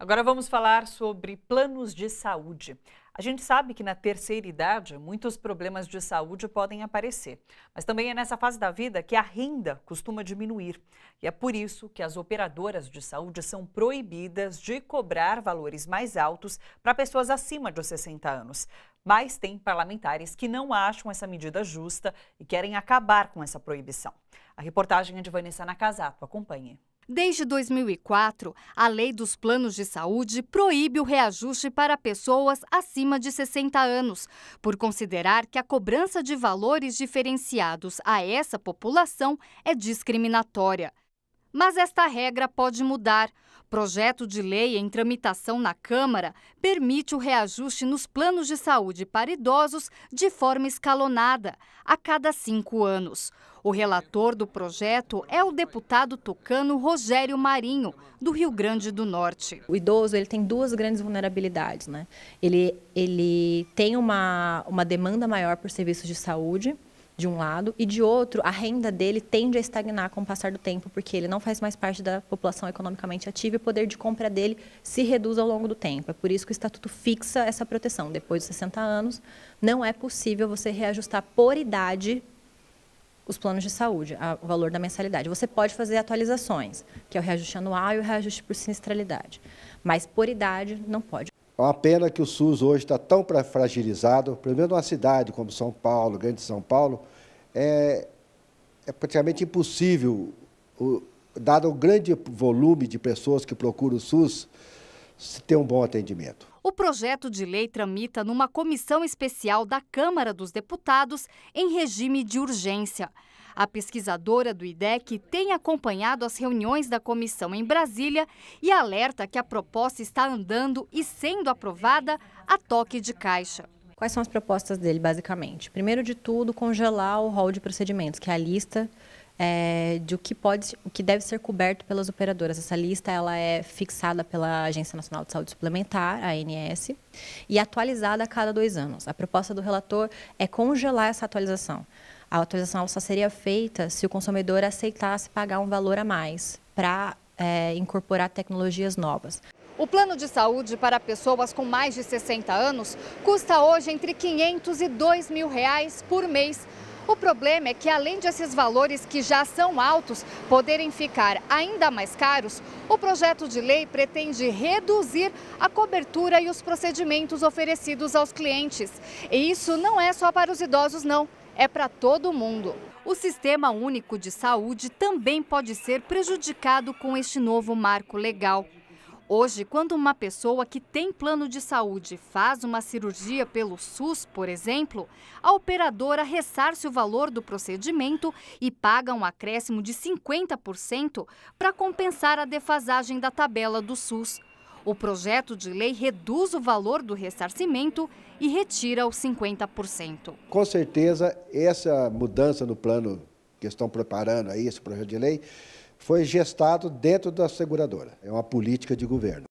Agora vamos falar sobre planos de saúde. A gente sabe que na terceira idade muitos problemas de saúde podem aparecer, mas também é nessa fase da vida que a renda costuma diminuir. E é por isso que as operadoras de saúde são proibidas de cobrar valores mais altos para pessoas acima de 60 anos. Mas tem parlamentares que não acham essa medida justa e querem acabar com essa proibição. A reportagem é de Vanessa Nakazato. Acompanhe. Desde 2004, a Lei dos Planos de Saúde proíbe o reajuste para pessoas acima de 60 anos, por considerar que a cobrança de valores diferenciados a essa população é discriminatória. Mas esta regra pode mudar. Projeto de lei em tramitação na Câmara permite o reajuste nos planos de saúde para idosos de forma escalonada, a cada cinco anos. O relator do projeto é o deputado tocano Rogério Marinho, do Rio Grande do Norte. O idoso ele tem duas grandes vulnerabilidades. Né? Ele, ele tem uma, uma demanda maior por serviços de saúde de um lado, e de outro, a renda dele tende a estagnar com o passar do tempo, porque ele não faz mais parte da população economicamente ativa e o poder de compra dele se reduz ao longo do tempo. É por isso que o Estatuto fixa essa proteção. Depois dos 60 anos, não é possível você reajustar por idade os planos de saúde, a, o valor da mensalidade. Você pode fazer atualizações, que é o reajuste anual e o reajuste por sinistralidade. Mas por idade, não pode. É uma pena que o SUS hoje está tão fragilizado, primeiro numa cidade como São Paulo, grande São Paulo, é, é praticamente impossível, o, dado o grande volume de pessoas que procuram o SUS, se ter um bom atendimento. O projeto de lei tramita numa comissão especial da Câmara dos Deputados em regime de urgência. A pesquisadora do IDEC tem acompanhado as reuniões da comissão em Brasília e alerta que a proposta está andando e sendo aprovada a toque de caixa. Quais são as propostas dele, basicamente? Primeiro de tudo, congelar o rol de procedimentos, que é a lista é, de o que pode, o que deve ser coberto pelas operadoras. Essa lista ela é fixada pela Agência Nacional de Saúde Suplementar, ANS, e atualizada a cada dois anos. A proposta do relator é congelar essa atualização. A autorização só seria feita se o consumidor aceitasse pagar um valor a mais para é, incorporar tecnologias novas. O plano de saúde para pessoas com mais de 60 anos custa hoje entre 500 e 2 mil reais por mês o problema é que, além de esses valores que já são altos poderem ficar ainda mais caros, o projeto de lei pretende reduzir a cobertura e os procedimentos oferecidos aos clientes. E isso não é só para os idosos, não. É para todo mundo. O Sistema Único de Saúde também pode ser prejudicado com este novo marco legal. Hoje, quando uma pessoa que tem plano de saúde faz uma cirurgia pelo SUS, por exemplo, a operadora ressarce o valor do procedimento e paga um acréscimo de 50% para compensar a defasagem da tabela do SUS. O projeto de lei reduz o valor do ressarcimento e retira os 50%. Com certeza, essa mudança no plano que estão preparando aí esse projeto de lei, foi gestado dentro da seguradora. É uma política de governo.